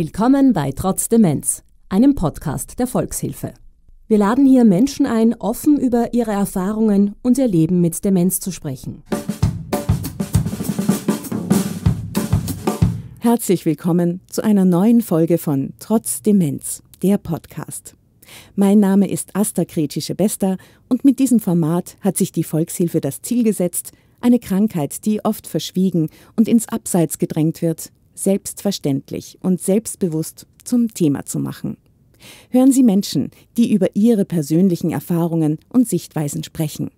Willkommen bei Trotz Demenz, einem Podcast der Volkshilfe. Wir laden hier Menschen ein, offen über ihre Erfahrungen und ihr Leben mit Demenz zu sprechen. Herzlich willkommen zu einer neuen Folge von Trotz Demenz, der Podcast. Mein Name ist Asta Kretische Bester und mit diesem Format hat sich die Volkshilfe das Ziel gesetzt, eine Krankheit, die oft verschwiegen und ins Abseits gedrängt wird, selbstverständlich und selbstbewusst zum Thema zu machen. Hören Sie Menschen, die über ihre persönlichen Erfahrungen und Sichtweisen sprechen.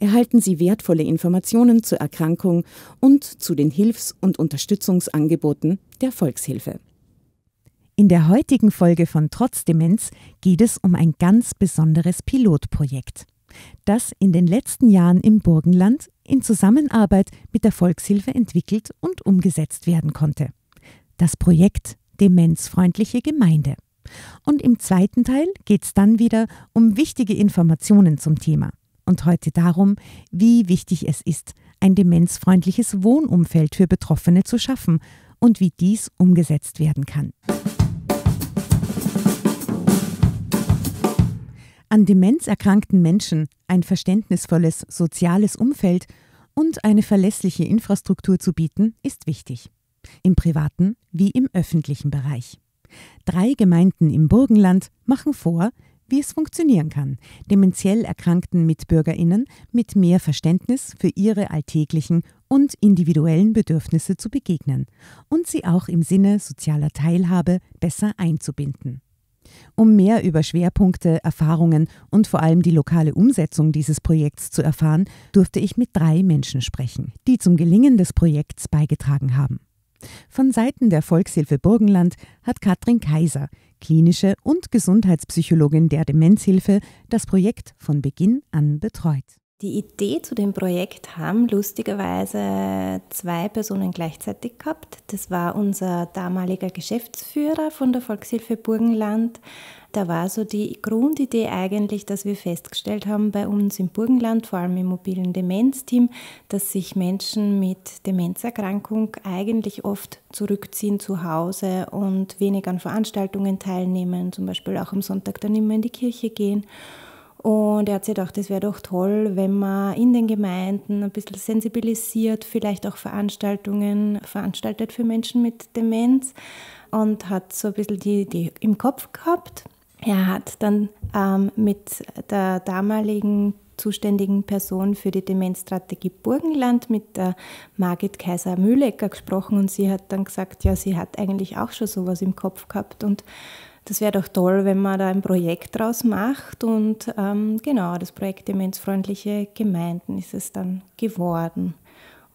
Erhalten Sie wertvolle Informationen zur Erkrankung und zu den Hilfs- und Unterstützungsangeboten der Volkshilfe. In der heutigen Folge von Trotz Demenz geht es um ein ganz besonderes Pilotprojekt, das in den letzten Jahren im Burgenland in Zusammenarbeit mit der Volkshilfe entwickelt und umgesetzt werden konnte das Projekt Demenzfreundliche Gemeinde. Und im zweiten Teil geht es dann wieder um wichtige Informationen zum Thema und heute darum, wie wichtig es ist, ein demenzfreundliches Wohnumfeld für Betroffene zu schaffen und wie dies umgesetzt werden kann. An demenzerkrankten Menschen ein verständnisvolles soziales Umfeld und eine verlässliche Infrastruktur zu bieten, ist wichtig im privaten wie im öffentlichen Bereich. Drei Gemeinden im Burgenland machen vor, wie es funktionieren kann, dementiell erkrankten Mitbürgerinnen mit mehr Verständnis für ihre alltäglichen und individuellen Bedürfnisse zu begegnen und sie auch im Sinne sozialer Teilhabe besser einzubinden. Um mehr über Schwerpunkte, Erfahrungen und vor allem die lokale Umsetzung dieses Projekts zu erfahren, durfte ich mit drei Menschen sprechen, die zum Gelingen des Projekts beigetragen haben. Von Seiten der Volkshilfe Burgenland hat Katrin Kaiser, klinische und Gesundheitspsychologin der Demenzhilfe, das Projekt von Beginn an betreut. Die Idee zu dem Projekt haben lustigerweise zwei Personen gleichzeitig gehabt. Das war unser damaliger Geschäftsführer von der Volkshilfe Burgenland, da war so die Grundidee eigentlich, dass wir festgestellt haben bei uns im Burgenland, vor allem im mobilen Demenzteam, dass sich Menschen mit Demenzerkrankung eigentlich oft zurückziehen zu Hause und weniger an Veranstaltungen teilnehmen, zum Beispiel auch am Sonntag dann immer in die Kirche gehen. Und er hat sich gedacht, das wäre doch toll, wenn man in den Gemeinden ein bisschen sensibilisiert, vielleicht auch Veranstaltungen veranstaltet für Menschen mit Demenz und hat so ein bisschen die Idee im Kopf gehabt er hat dann ähm, mit der damaligen zuständigen Person für die Demenzstrategie Burgenland mit der Margit Kaiser Mühlecker gesprochen und sie hat dann gesagt, ja, sie hat eigentlich auch schon sowas im Kopf gehabt und das wäre doch toll, wenn man da ein Projekt draus macht und ähm, genau, das Projekt Demenzfreundliche Gemeinden ist es dann geworden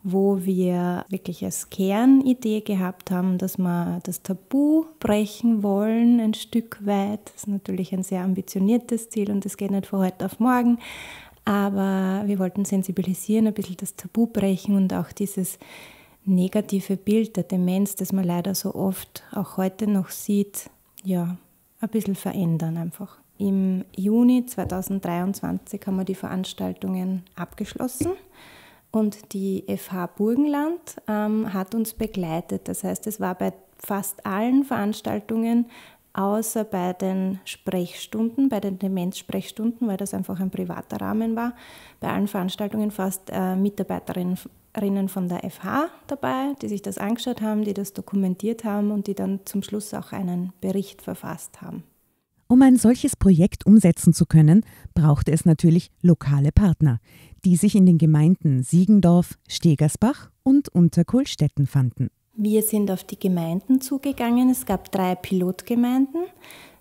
wo wir wirklich als Kernidee gehabt haben, dass wir das Tabu brechen wollen, ein Stück weit. Das ist natürlich ein sehr ambitioniertes Ziel und das geht nicht von heute auf morgen. Aber wir wollten sensibilisieren, ein bisschen das Tabu brechen und auch dieses negative Bild der Demenz, das man leider so oft auch heute noch sieht, ja, ein bisschen verändern einfach. Im Juni 2023 haben wir die Veranstaltungen abgeschlossen. Und die FH Burgenland ähm, hat uns begleitet. Das heißt, es war bei fast allen Veranstaltungen, außer bei den Sprechstunden, bei den Demenzsprechstunden, weil das einfach ein privater Rahmen war, bei allen Veranstaltungen fast äh, Mitarbeiterinnen von der FH dabei, die sich das angeschaut haben, die das dokumentiert haben und die dann zum Schluss auch einen Bericht verfasst haben. Um ein solches Projekt umsetzen zu können, brauchte es natürlich lokale Partner die sich in den Gemeinden Siegendorf, Stegersbach und Unterkohlstetten fanden. Wir sind auf die Gemeinden zugegangen. Es gab drei Pilotgemeinden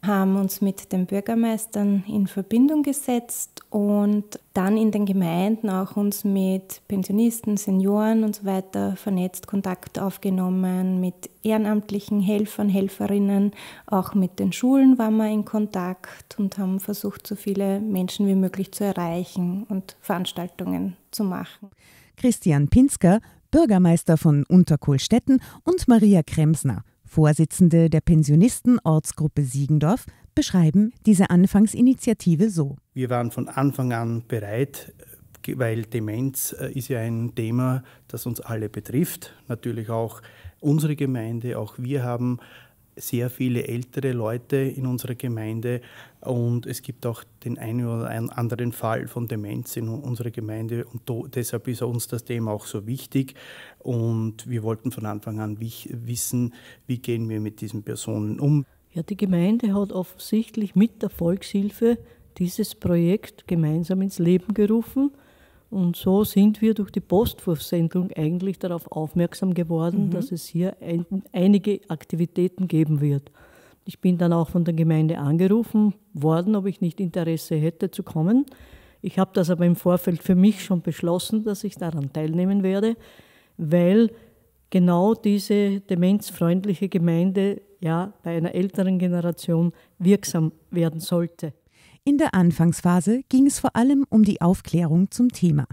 haben uns mit den Bürgermeistern in Verbindung gesetzt und dann in den Gemeinden auch uns mit Pensionisten, Senioren und so weiter vernetzt, Kontakt aufgenommen, mit ehrenamtlichen Helfern, Helferinnen, auch mit den Schulen waren wir in Kontakt und haben versucht, so viele Menschen wie möglich zu erreichen und Veranstaltungen zu machen. Christian Pinsker, Bürgermeister von Unterkohlstetten und Maria Kremsner, Vorsitzende der Pensionisten Ortsgruppe Siegendorf, beschreiben diese Anfangsinitiative so. Wir waren von Anfang an bereit, weil Demenz äh, ist ja ein Thema, das uns alle betrifft, natürlich auch unsere Gemeinde, auch wir haben sehr viele ältere Leute in unserer Gemeinde und es gibt auch den einen oder anderen Fall von Demenz in unserer Gemeinde und deshalb ist uns das Thema auch so wichtig und wir wollten von Anfang an wissen, wie gehen wir mit diesen Personen um. Ja, die Gemeinde hat offensichtlich mit der Volkshilfe dieses Projekt gemeinsam ins Leben gerufen. Und so sind wir durch die Postwurfsendung eigentlich darauf aufmerksam geworden, mhm. dass es hier ein, einige Aktivitäten geben wird. Ich bin dann auch von der Gemeinde angerufen worden, ob ich nicht Interesse hätte zu kommen. Ich habe das aber im Vorfeld für mich schon beschlossen, dass ich daran teilnehmen werde, weil genau diese demenzfreundliche Gemeinde ja bei einer älteren Generation wirksam werden sollte. In der Anfangsphase ging es vor allem um die Aufklärung zum Thema,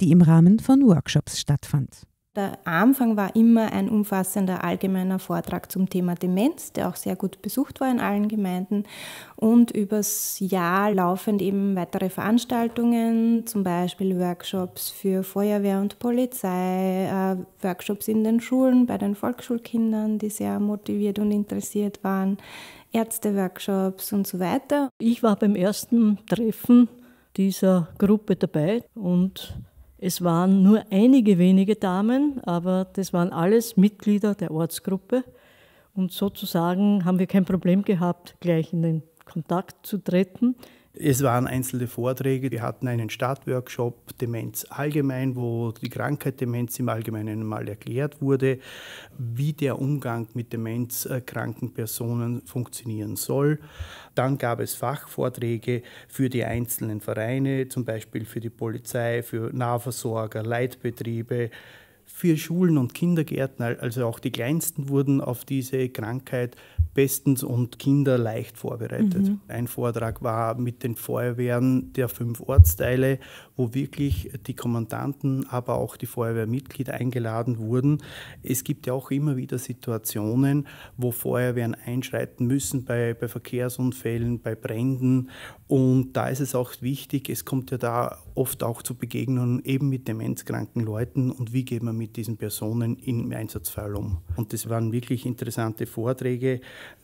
die im Rahmen von Workshops stattfand. Der Anfang war immer ein umfassender allgemeiner Vortrag zum Thema Demenz, der auch sehr gut besucht war in allen Gemeinden und übers Jahr laufend eben weitere Veranstaltungen, zum Beispiel Workshops für Feuerwehr und Polizei, äh, Workshops in den Schulen bei den Volksschulkindern, die sehr motiviert und interessiert waren, Ärzteworkshops und so weiter. Ich war beim ersten Treffen dieser Gruppe dabei und es waren nur einige wenige Damen, aber das waren alles Mitglieder der Ortsgruppe. Und sozusagen haben wir kein Problem gehabt, gleich in den Kontakt zu treten. Es waren einzelne Vorträge. Wir hatten einen Startworkshop Demenz allgemein, wo die Krankheit Demenz im Allgemeinen mal erklärt wurde, wie der Umgang mit demenzkranken äh, Personen funktionieren soll. Dann gab es Fachvorträge für die einzelnen Vereine, zum Beispiel für die Polizei, für Nahversorger, Leitbetriebe, für Schulen und Kindergärten, also auch die kleinsten, wurden auf diese Krankheit bestens und Kinder leicht vorbereitet. Mhm. Ein Vortrag war mit den Feuerwehren der fünf Ortsteile, wo wirklich die Kommandanten, aber auch die Feuerwehrmitglieder eingeladen wurden. Es gibt ja auch immer wieder Situationen, wo Feuerwehren einschreiten müssen bei, bei Verkehrsunfällen, bei Bränden. Und da ist es auch wichtig, es kommt ja da oft auch zu Begegnungen eben mit demenzkranken Leuten und wie geht man mit diesen Personen im Einsatzfall um. Und das waren wirklich interessante Vorträge,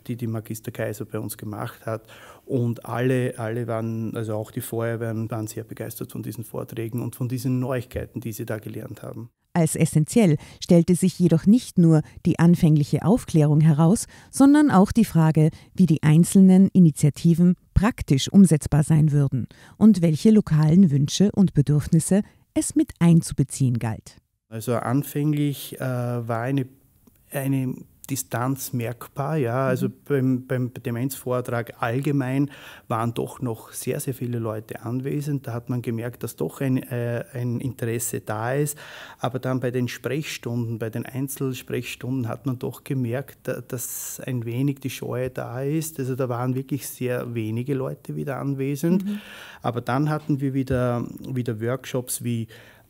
die die Magister Kaiser bei uns gemacht hat. Und alle, alle waren, also auch die Feuerwehren, waren sehr begeistert von diesen Vorträgen und von diesen Neuigkeiten, die sie da gelernt haben. Als essentiell stellte sich jedoch nicht nur die anfängliche Aufklärung heraus, sondern auch die Frage, wie die einzelnen Initiativen praktisch umsetzbar sein würden und welche lokalen Wünsche und Bedürfnisse es mit einzubeziehen galt. Also anfänglich äh, war eine, eine Distanz merkbar. Ja? Also mhm. beim, beim Demenzvortrag allgemein waren doch noch sehr, sehr viele Leute anwesend. Da hat man gemerkt, dass doch ein, äh, ein Interesse da ist. Aber dann bei den Sprechstunden, bei den Einzelsprechstunden hat man doch gemerkt, da, dass ein wenig die Scheue da ist. Also da waren wirklich sehr wenige Leute wieder anwesend. Mhm. Aber dann hatten wir wieder, wieder Workshops wie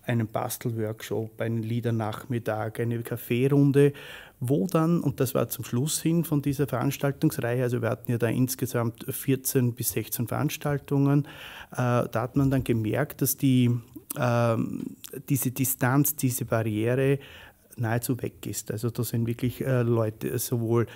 einen Bastelworkshop, einen Liedernachmittag, eine Kaffeerunde, wo dann, und das war zum Schluss hin von dieser Veranstaltungsreihe, also wir hatten ja da insgesamt 14 bis 16 Veranstaltungen, äh, da hat man dann gemerkt, dass die, äh, diese Distanz, diese Barriere nahezu weg ist. Also da sind wirklich äh, Leute sowohl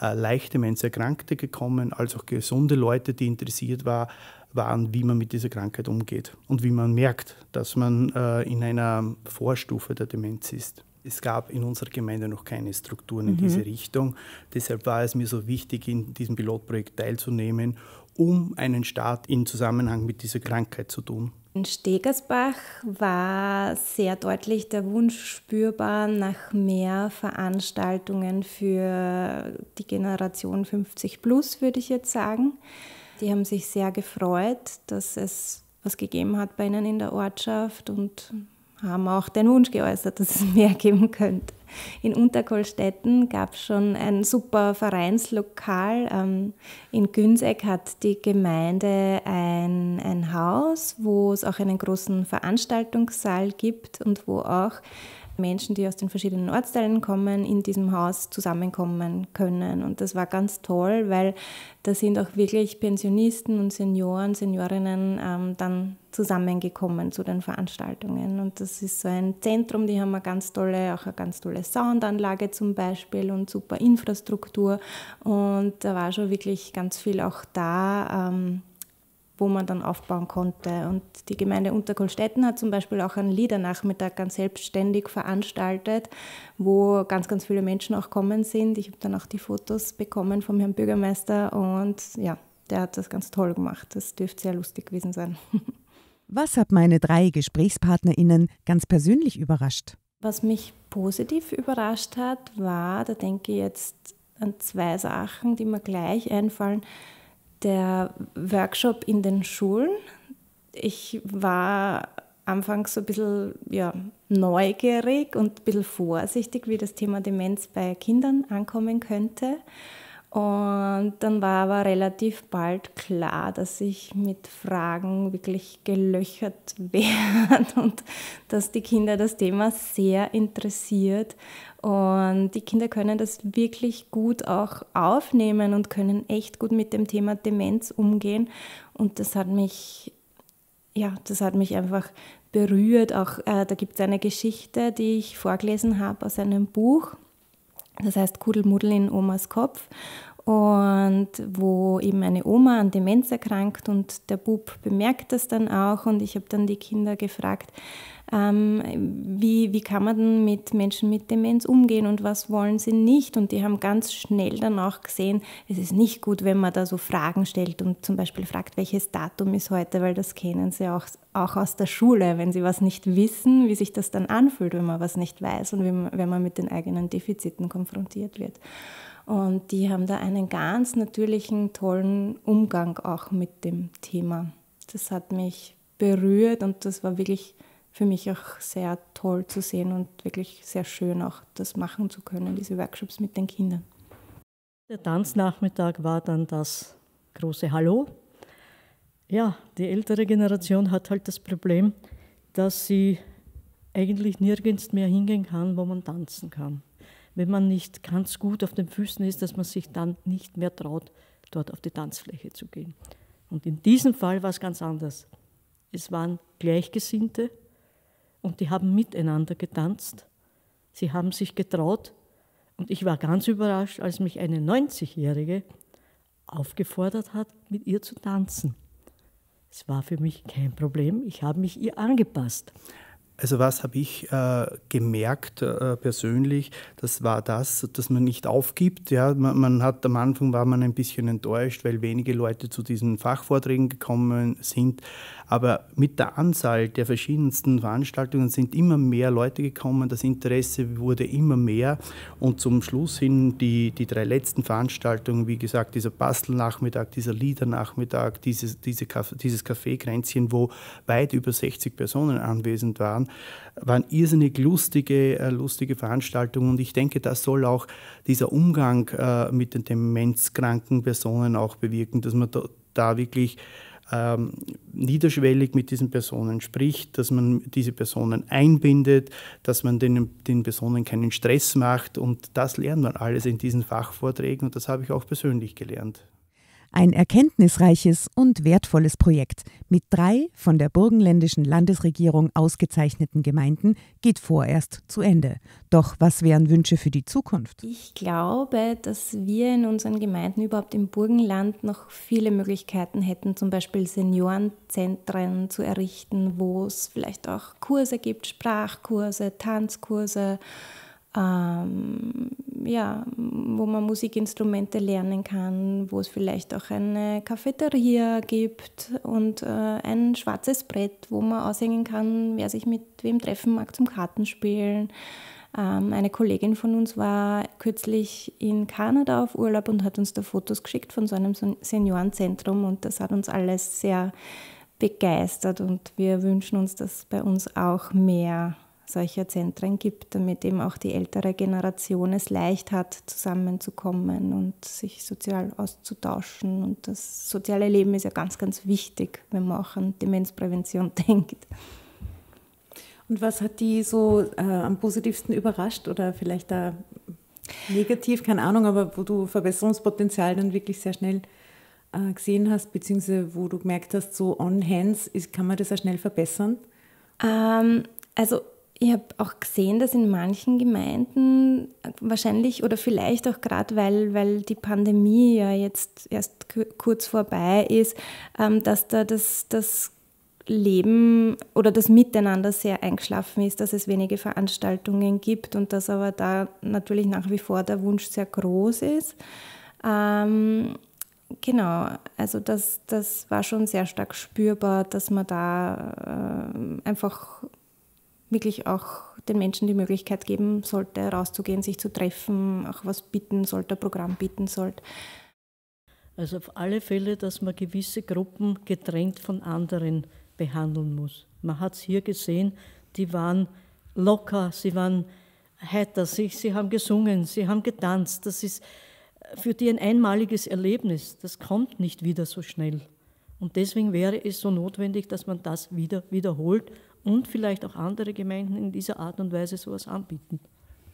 äh, leichte Erkrankte gekommen, als auch gesunde Leute, die interessiert waren, waren, wie man mit dieser Krankheit umgeht und wie man merkt, dass man äh, in einer Vorstufe der Demenz ist. Es gab in unserer Gemeinde noch keine Strukturen in mhm. diese Richtung. Deshalb war es mir so wichtig, in diesem Pilotprojekt teilzunehmen, um einen Start in Zusammenhang mit dieser Krankheit zu tun. In Stegersbach war sehr deutlich der Wunsch spürbar nach mehr Veranstaltungen für die Generation 50 plus, würde ich jetzt sagen. Die haben sich sehr gefreut, dass es was gegeben hat bei ihnen in der Ortschaft und haben auch den Wunsch geäußert, dass es mehr geben könnte. In Unterkohlstätten gab es schon ein super Vereinslokal. Ähm, in Günseck hat die Gemeinde ein, ein Haus, wo es auch einen großen Veranstaltungssaal gibt und wo auch Menschen, die aus den verschiedenen Ortsteilen kommen, in diesem Haus zusammenkommen können. Und das war ganz toll, weil da sind auch wirklich Pensionisten und Senioren, Seniorinnen ähm, dann zusammengekommen zu den Veranstaltungen. Und das ist so ein Zentrum, die haben eine ganz tolle, auch eine ganz tolle Soundanlage zum Beispiel und super Infrastruktur. Und da war schon wirklich ganz viel auch da. Ähm, wo man dann aufbauen konnte. Und die Gemeinde Unterkohlstetten hat zum Beispiel auch einen Liedernachmittag ganz selbstständig veranstaltet, wo ganz, ganz viele Menschen auch kommen sind. Ich habe dann auch die Fotos bekommen vom Herrn Bürgermeister und ja, der hat das ganz toll gemacht. Das dürfte sehr lustig gewesen sein. Was hat meine drei GesprächspartnerInnen ganz persönlich überrascht? Was mich positiv überrascht hat, war, da denke ich jetzt an zwei Sachen, die mir gleich einfallen der Workshop in den Schulen. Ich war anfangs so ein bisschen ja, neugierig und ein bisschen vorsichtig, wie das Thema Demenz bei Kindern ankommen könnte. Und dann war aber relativ bald klar, dass ich mit Fragen wirklich gelöchert werde und dass die Kinder das Thema sehr interessiert und die Kinder können das wirklich gut auch aufnehmen und können echt gut mit dem Thema Demenz umgehen. Und das hat mich, ja, das hat mich einfach berührt. Auch äh, da gibt es eine Geschichte, die ich vorgelesen habe aus einem Buch. Das heißt Kudelmuddel in Omas Kopf und wo eben eine Oma an Demenz erkrankt und der Bub bemerkt das dann auch und ich habe dann die Kinder gefragt, ähm, wie, wie kann man denn mit Menschen mit Demenz umgehen und was wollen sie nicht. Und die haben ganz schnell dann auch gesehen, es ist nicht gut, wenn man da so Fragen stellt und zum Beispiel fragt, welches Datum ist heute, weil das kennen sie auch, auch aus der Schule, wenn sie was nicht wissen, wie sich das dann anfühlt, wenn man was nicht weiß und wenn, wenn man mit den eigenen Defiziten konfrontiert wird. Und die haben da einen ganz natürlichen, tollen Umgang auch mit dem Thema. Das hat mich berührt und das war wirklich für mich auch sehr toll zu sehen und wirklich sehr schön auch das machen zu können, diese Workshops mit den Kindern. Der Tanznachmittag war dann das große Hallo. Ja, die ältere Generation hat halt das Problem, dass sie eigentlich nirgends mehr hingehen kann, wo man tanzen kann. Wenn man nicht ganz gut auf den Füßen ist, dass man sich dann nicht mehr traut, dort auf die Tanzfläche zu gehen. Und in diesem Fall war es ganz anders. Es waren Gleichgesinnte, und die haben miteinander getanzt. Sie haben sich getraut und ich war ganz überrascht, als mich eine 90-Jährige aufgefordert hat, mit ihr zu tanzen. Es war für mich kein Problem, ich habe mich ihr angepasst. Also was habe ich äh, gemerkt äh, persönlich, das war das, dass man nicht aufgibt. Ja? Man, man, hat am Anfang war man ein bisschen enttäuscht, weil wenige Leute zu diesen Fachvorträgen gekommen sind. Aber mit der Anzahl der verschiedensten Veranstaltungen sind immer mehr Leute gekommen, das Interesse wurde immer mehr und zum Schluss hin die, die drei letzten Veranstaltungen, wie gesagt, dieser Bastelnachmittag, dieser Liedernachmittag, dieses, diese, dieses Kaffeekränzchen, wo weit über 60 Personen anwesend waren, waren irrsinnig lustige, äh, lustige Veranstaltungen und ich denke, das soll auch dieser Umgang äh, mit den demenzkranken Personen auch bewirken, dass man da, da wirklich ähm, niederschwellig mit diesen Personen spricht, dass man diese Personen einbindet, dass man den, den Personen keinen Stress macht und das lernt man alles in diesen Fachvorträgen und das habe ich auch persönlich gelernt. Ein erkenntnisreiches und wertvolles Projekt mit drei von der burgenländischen Landesregierung ausgezeichneten Gemeinden geht vorerst zu Ende. Doch was wären Wünsche für die Zukunft? Ich glaube, dass wir in unseren Gemeinden überhaupt im Burgenland noch viele Möglichkeiten hätten, zum Beispiel Seniorenzentren zu errichten, wo es vielleicht auch Kurse gibt, Sprachkurse, Tanzkurse ähm, ja, wo man Musikinstrumente lernen kann, wo es vielleicht auch eine Cafeteria gibt und äh, ein schwarzes Brett, wo man aushängen kann, wer sich mit wem treffen mag zum Kartenspielen. Ähm, eine Kollegin von uns war kürzlich in Kanada auf Urlaub und hat uns da Fotos geschickt von so einem Seniorenzentrum und das hat uns alles sehr begeistert und wir wünschen uns, dass bei uns auch mehr solcher Zentren gibt, damit eben auch die ältere Generation es leicht hat, zusammenzukommen und sich sozial auszutauschen. Und das soziale Leben ist ja ganz, ganz wichtig, wenn man auch an Demenzprävention denkt. Und was hat die so äh, am positivsten überrascht oder vielleicht da negativ, keine Ahnung, aber wo du Verbesserungspotenzial dann wirklich sehr schnell äh, gesehen hast, beziehungsweise wo du gemerkt hast, so on hands kann man das ja schnell verbessern? Ähm, also ich habe auch gesehen, dass in manchen Gemeinden äh, wahrscheinlich oder vielleicht auch gerade, weil, weil die Pandemie ja jetzt erst kurz vorbei ist, ähm, dass da das, das Leben oder das Miteinander sehr eingeschlafen ist, dass es wenige Veranstaltungen gibt und dass aber da natürlich nach wie vor der Wunsch sehr groß ist. Ähm, genau, also das, das war schon sehr stark spürbar, dass man da äh, einfach wirklich auch den Menschen die Möglichkeit geben sollte, rauszugehen, sich zu treffen, auch was bieten sollte, Programm bieten sollte. Also auf alle Fälle, dass man gewisse Gruppen getrennt von anderen behandeln muss. Man hat es hier gesehen, die waren locker, sie waren heiter, sie, sie haben gesungen, sie haben getanzt. Das ist für die ein einmaliges Erlebnis. Das kommt nicht wieder so schnell. Und deswegen wäre es so notwendig, dass man das wieder wiederholt und vielleicht auch andere Gemeinden in dieser Art und Weise sowas anbieten.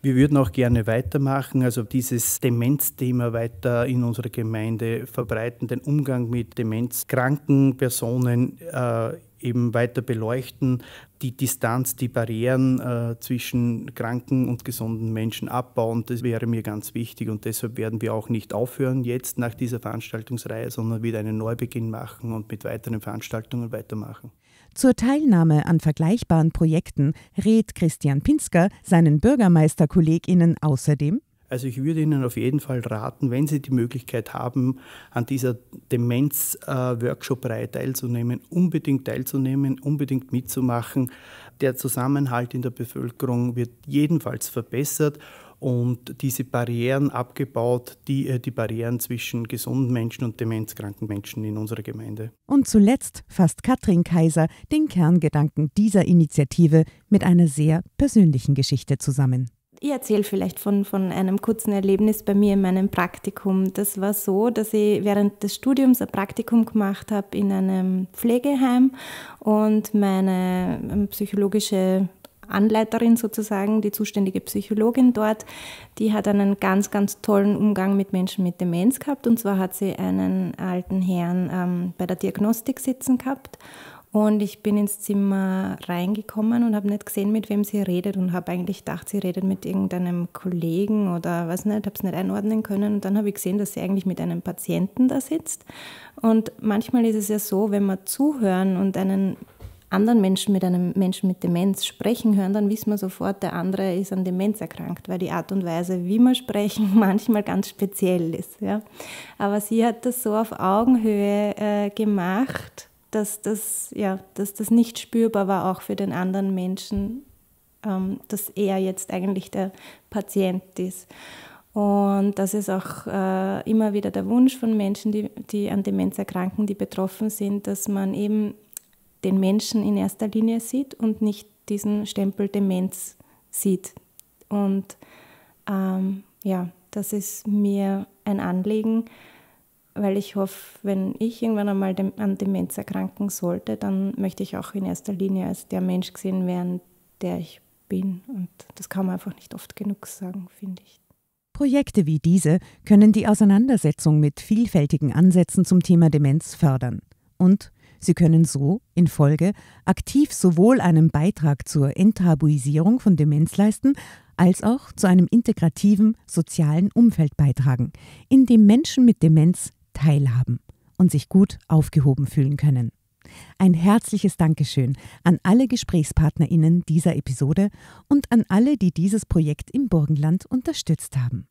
Wir würden auch gerne weitermachen, also dieses Demenzthema weiter in unserer Gemeinde verbreiten, den Umgang mit demenzkranken Personen äh, eben weiter beleuchten, die Distanz, die Barrieren äh, zwischen kranken und gesunden Menschen abbauen. Das wäre mir ganz wichtig und deshalb werden wir auch nicht aufhören jetzt nach dieser Veranstaltungsreihe, sondern wieder einen Neubeginn machen und mit weiteren Veranstaltungen weitermachen. Zur Teilnahme an vergleichbaren Projekten rät Christian Pinsker seinen Bürgermeisterkolleginnen außerdem. Also ich würde Ihnen auf jeden Fall raten, wenn Sie die Möglichkeit haben, an dieser Demenz-Workshop-Reihe teilzunehmen, unbedingt teilzunehmen, unbedingt mitzumachen. Der Zusammenhalt in der Bevölkerung wird jedenfalls verbessert und diese Barrieren abgebaut, die, äh, die Barrieren zwischen gesunden Menschen und demenzkranken Menschen in unserer Gemeinde. Und zuletzt fasst Katrin Kaiser den Kerngedanken dieser Initiative mit einer sehr persönlichen Geschichte zusammen. Ich erzähle vielleicht von, von einem kurzen Erlebnis bei mir in meinem Praktikum. Das war so, dass ich während des Studiums ein Praktikum gemacht habe in einem Pflegeheim und meine ähm, psychologische Anleiterin sozusagen, die zuständige Psychologin dort, die hat einen ganz, ganz tollen Umgang mit Menschen mit Demenz gehabt. Und zwar hat sie einen alten Herrn ähm, bei der Diagnostik sitzen gehabt. Und ich bin ins Zimmer reingekommen und habe nicht gesehen, mit wem sie redet und habe eigentlich gedacht, sie redet mit irgendeinem Kollegen oder was nicht, habe es nicht einordnen können. Und dann habe ich gesehen, dass sie eigentlich mit einem Patienten da sitzt. Und manchmal ist es ja so, wenn wir zuhören und einen anderen Menschen, mit einem Menschen mit Demenz sprechen hören, dann wissen wir sofort, der andere ist an Demenz erkrankt, weil die Art und Weise, wie wir sprechen, manchmal ganz speziell ist. Ja. Aber sie hat das so auf Augenhöhe äh, gemacht, dass das, ja, dass das nicht spürbar war, auch für den anderen Menschen, ähm, dass er jetzt eigentlich der Patient ist. Und das ist auch äh, immer wieder der Wunsch von Menschen, die, die an Demenz erkranken, die betroffen sind, dass man eben den Menschen in erster Linie sieht und nicht diesen Stempel Demenz sieht. Und ähm, ja, das ist mir ein Anliegen, weil ich hoffe, wenn ich irgendwann einmal dem, an Demenz erkranken sollte, dann möchte ich auch in erster Linie als der Mensch gesehen werden, der ich bin. Und das kann man einfach nicht oft genug sagen, finde ich. Projekte wie diese können die Auseinandersetzung mit vielfältigen Ansätzen zum Thema Demenz fördern und Sie können so in Folge aktiv sowohl einen Beitrag zur Enttabuisierung von Demenz leisten, als auch zu einem integrativen sozialen Umfeld beitragen, in dem Menschen mit Demenz teilhaben und sich gut aufgehoben fühlen können. Ein herzliches Dankeschön an alle Gesprächspartnerinnen dieser Episode und an alle, die dieses Projekt im Burgenland unterstützt haben.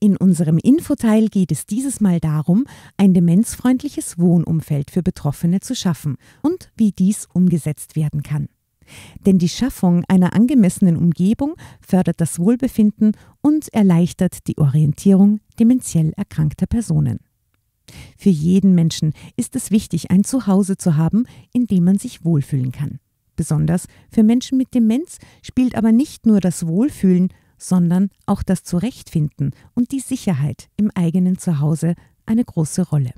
In unserem Infoteil geht es dieses Mal darum, ein demenzfreundliches Wohnumfeld für Betroffene zu schaffen und wie dies umgesetzt werden kann. Denn die Schaffung einer angemessenen Umgebung fördert das Wohlbefinden und erleichtert die Orientierung dementiell erkrankter Personen. Für jeden Menschen ist es wichtig, ein Zuhause zu haben, in dem man sich wohlfühlen kann. Besonders für Menschen mit Demenz spielt aber nicht nur das Wohlfühlen, sondern auch das Zurechtfinden und die Sicherheit im eigenen Zuhause eine große Rolle.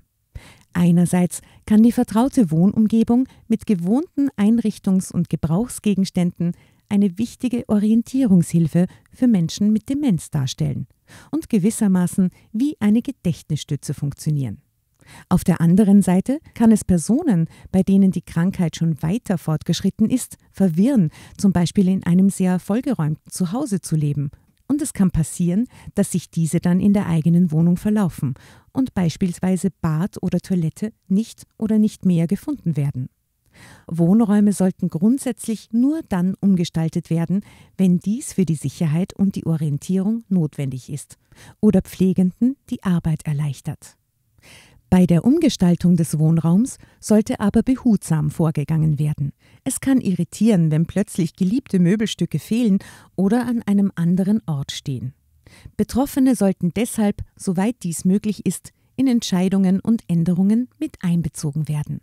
Einerseits kann die vertraute Wohnumgebung mit gewohnten Einrichtungs- und Gebrauchsgegenständen eine wichtige Orientierungshilfe für Menschen mit Demenz darstellen und gewissermaßen wie eine Gedächtnisstütze funktionieren. Auf der anderen Seite kann es Personen, bei denen die Krankheit schon weiter fortgeschritten ist, verwirren, zum Beispiel in einem sehr vollgeräumten Zuhause zu leben. Und es kann passieren, dass sich diese dann in der eigenen Wohnung verlaufen und beispielsweise Bad oder Toilette nicht oder nicht mehr gefunden werden. Wohnräume sollten grundsätzlich nur dann umgestaltet werden, wenn dies für die Sicherheit und die Orientierung notwendig ist oder Pflegenden die Arbeit erleichtert. Bei der Umgestaltung des Wohnraums sollte aber behutsam vorgegangen werden. Es kann irritieren, wenn plötzlich geliebte Möbelstücke fehlen oder an einem anderen Ort stehen. Betroffene sollten deshalb, soweit dies möglich ist, in Entscheidungen und Änderungen mit einbezogen werden.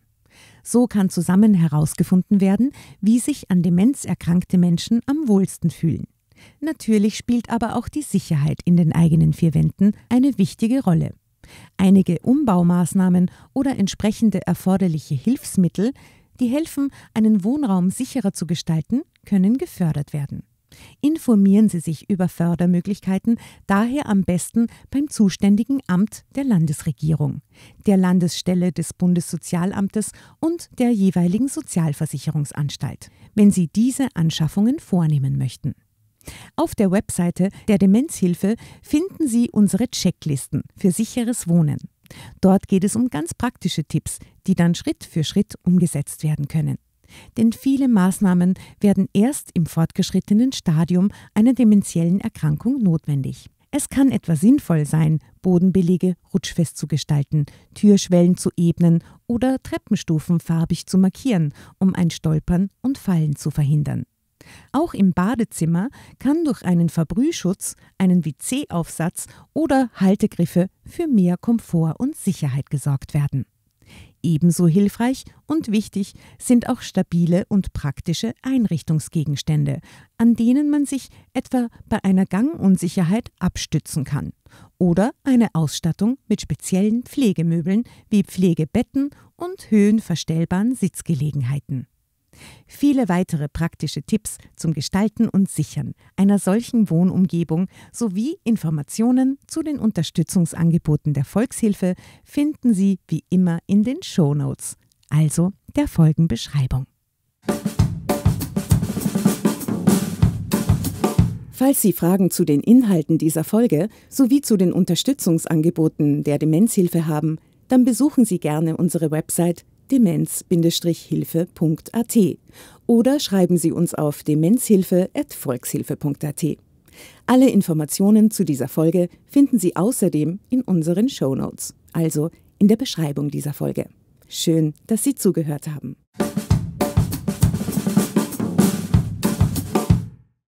So kann zusammen herausgefunden werden, wie sich an Demenz erkrankte Menschen am wohlsten fühlen. Natürlich spielt aber auch die Sicherheit in den eigenen vier Wänden eine wichtige Rolle einige Umbaumaßnahmen oder entsprechende erforderliche Hilfsmittel, die helfen, einen Wohnraum sicherer zu gestalten, können gefördert werden. Informieren Sie sich über Fördermöglichkeiten daher am besten beim zuständigen Amt der Landesregierung, der Landesstelle des Bundessozialamtes und der jeweiligen Sozialversicherungsanstalt, wenn Sie diese Anschaffungen vornehmen möchten. Auf der Webseite der Demenzhilfe finden Sie unsere Checklisten für sicheres Wohnen. Dort geht es um ganz praktische Tipps, die dann Schritt für Schritt umgesetzt werden können. Denn viele Maßnahmen werden erst im fortgeschrittenen Stadium einer demenziellen Erkrankung notwendig. Es kann etwa sinnvoll sein, Bodenbelege rutschfest zu gestalten, Türschwellen zu ebnen oder Treppenstufen farbig zu markieren, um ein Stolpern und Fallen zu verhindern. Auch im Badezimmer kann durch einen Verbrühschutz, einen WC-Aufsatz oder Haltegriffe für mehr Komfort und Sicherheit gesorgt werden. Ebenso hilfreich und wichtig sind auch stabile und praktische Einrichtungsgegenstände, an denen man sich etwa bei einer Gangunsicherheit abstützen kann. Oder eine Ausstattung mit speziellen Pflegemöbeln wie Pflegebetten und höhenverstellbaren Sitzgelegenheiten. Viele weitere praktische Tipps zum Gestalten und Sichern einer solchen Wohnumgebung sowie Informationen zu den Unterstützungsangeboten der Volkshilfe finden Sie wie immer in den Show Notes, also der Folgenbeschreibung. Falls Sie Fragen zu den Inhalten dieser Folge sowie zu den Unterstützungsangeboten der Demenzhilfe haben, dann besuchen Sie gerne unsere Website demenz-hilfe.at oder schreiben Sie uns auf demenzhilfe@volkshilfe.at. Alle Informationen zu dieser Folge finden Sie außerdem in unseren Show Notes, also in der Beschreibung dieser Folge. Schön, dass Sie zugehört haben.